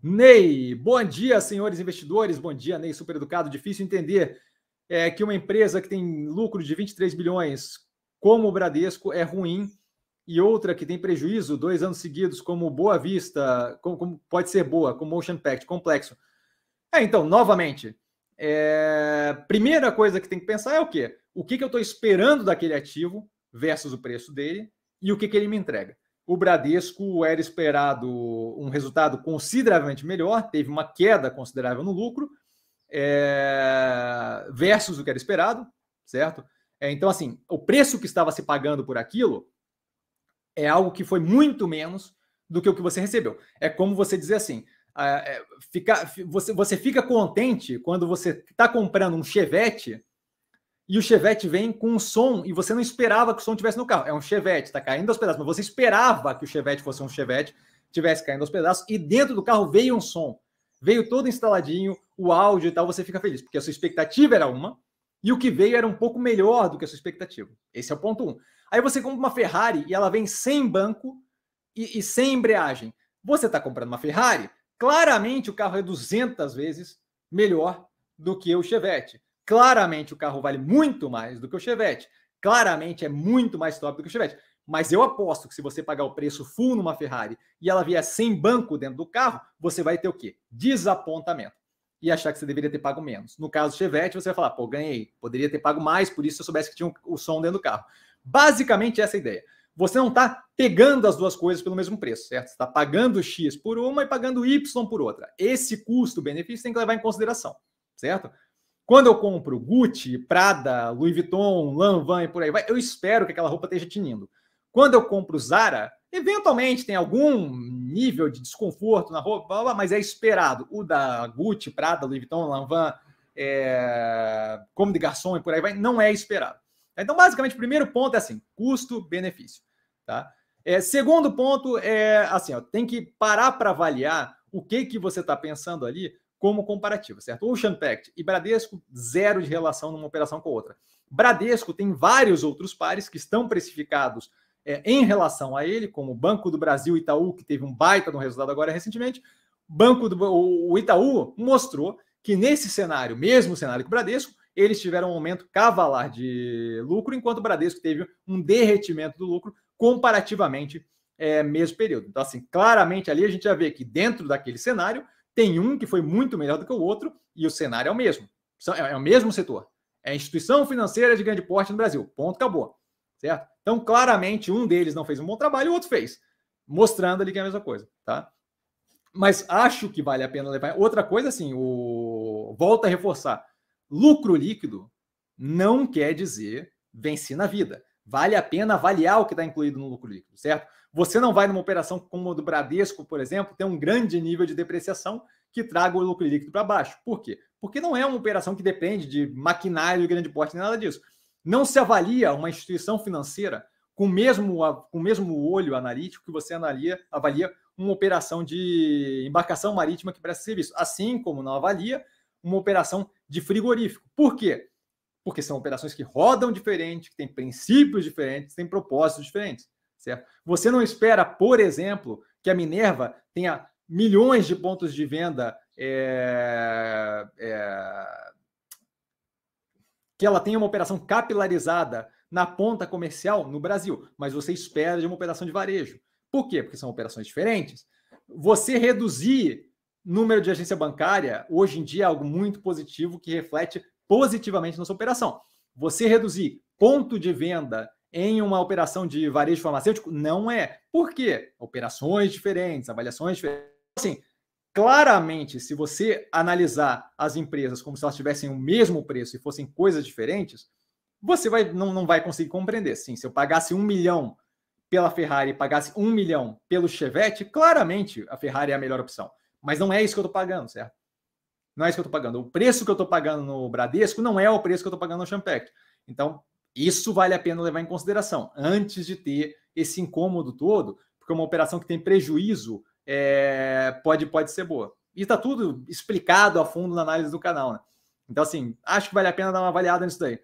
Ney, bom dia, senhores investidores. Bom dia, Ney, super educado. Difícil entender é, que uma empresa que tem lucro de 23 bilhões, como o Bradesco, é ruim e outra que tem prejuízo dois anos seguidos, como Boa Vista, como, como pode ser boa, como Motion Pact, complexo. É, então, novamente, é, primeira coisa que tem que pensar é o quê? O que, que eu estou esperando daquele ativo versus o preço dele e o que, que ele me entrega. O Bradesco era esperado um resultado consideravelmente melhor, teve uma queda considerável no lucro, é, versus o que era esperado, certo? É, então, assim, o preço que estava se pagando por aquilo é algo que foi muito menos do que o que você recebeu. É como você dizer assim: ah, é, fica, você, você fica contente quando você está comprando um chevette e o Chevette vem com um som e você não esperava que o som tivesse no carro. É um Chevette, tá caindo aos pedaços, mas você esperava que o Chevette fosse um Chevette, tivesse caindo aos pedaços e dentro do carro veio um som. Veio todo instaladinho, o áudio e tal, você fica feliz, porque a sua expectativa era uma e o que veio era um pouco melhor do que a sua expectativa. Esse é o ponto um. Aí você compra uma Ferrari e ela vem sem banco e, e sem embreagem. Você está comprando uma Ferrari? Claramente o carro é 200 vezes melhor do que o Chevette. Claramente o carro vale muito mais do que o Chevette. Claramente é muito mais top do que o Chevette. Mas eu aposto que se você pagar o preço full numa Ferrari e ela vier sem banco dentro do carro, você vai ter o quê? Desapontamento. E achar que você deveria ter pago menos. No caso do Chevette, você vai falar, pô, ganhei. Poderia ter pago mais, por isso se eu soubesse que tinha o som dentro do carro. Basicamente essa é a ideia. Você não está pegando as duas coisas pelo mesmo preço, certo? Você está pagando X por uma e pagando Y por outra. Esse custo-benefício tem que levar em consideração, certo? Quando eu compro Gucci, Prada, Louis Vuitton, Lanvin e por aí vai, eu espero que aquela roupa esteja tinindo. Quando eu compro Zara, eventualmente tem algum nível de desconforto na roupa, mas é esperado. O da Gucci, Prada, Louis Vuitton, Lanvin, é... como de garçom e por aí vai, não é esperado. Então, basicamente, o primeiro ponto é assim: custo-benefício. Tá? É, segundo ponto é assim: ó, tem que parar para avaliar o que que você está pensando ali como comparativo, certo? Ocean Pact e Bradesco, zero de relação numa operação com outra. Bradesco tem vários outros pares que estão precificados é, em relação a ele, como Banco do Brasil Itaú, que teve um baita no resultado agora recentemente. Banco do o Itaú mostrou que nesse cenário, mesmo cenário que o Bradesco, eles tiveram um aumento cavalar de lucro, enquanto o Bradesco teve um derretimento do lucro comparativamente é, mesmo período. Então, assim, claramente ali a gente já vê que dentro daquele cenário, tem um que foi muito melhor do que o outro e o cenário é o mesmo. É, é o mesmo setor. É instituição financeira de grande porte no Brasil. Ponto, acabou. Certo? Então, claramente, um deles não fez um bom trabalho, o outro fez. Mostrando ali que é a mesma coisa, tá? Mas acho que vale a pena levar. Outra coisa, assim, o... volta a reforçar. Lucro líquido não quer dizer venci na vida. Vale a pena avaliar o que está incluído no lucro líquido, certo? Você não vai numa operação como a do Bradesco, por exemplo, ter um grande nível de depreciação que traga o lucro líquido para baixo. Por quê? Porque não é uma operação que depende de maquinário de grande porte, nem nada disso. Não se avalia uma instituição financeira com o mesmo, com o mesmo olho analítico que você analia, avalia uma operação de embarcação marítima que presta serviço, assim como não avalia uma operação de frigorífico. Por quê? porque são operações que rodam diferente, que têm princípios diferentes, têm propósitos diferentes, certo? Você não espera, por exemplo, que a Minerva tenha milhões de pontos de venda é, é, que ela tenha uma operação capilarizada na ponta comercial no Brasil, mas você espera de uma operação de varejo. Por quê? Porque são operações diferentes. Você reduzir número de agência bancária, hoje em dia, é algo muito positivo que reflete positivamente na sua operação. Você reduzir ponto de venda em uma operação de varejo farmacêutico? Não é. Por quê? Operações diferentes, avaliações diferentes. Então, assim, claramente, se você analisar as empresas como se elas tivessem o mesmo preço e fossem coisas diferentes, você vai, não, não vai conseguir compreender. Sim, se eu pagasse um milhão pela Ferrari e pagasse um milhão pelo Chevette, claramente a Ferrari é a melhor opção. Mas não é isso que eu estou pagando, certo? não é isso que eu estou pagando. O preço que eu estou pagando no Bradesco não é o preço que eu estou pagando no Champec. Então, isso vale a pena levar em consideração antes de ter esse incômodo todo, porque uma operação que tem prejuízo é, pode, pode ser boa. E está tudo explicado a fundo na análise do canal, né? Então, assim, acho que vale a pena dar uma avaliada nisso daí.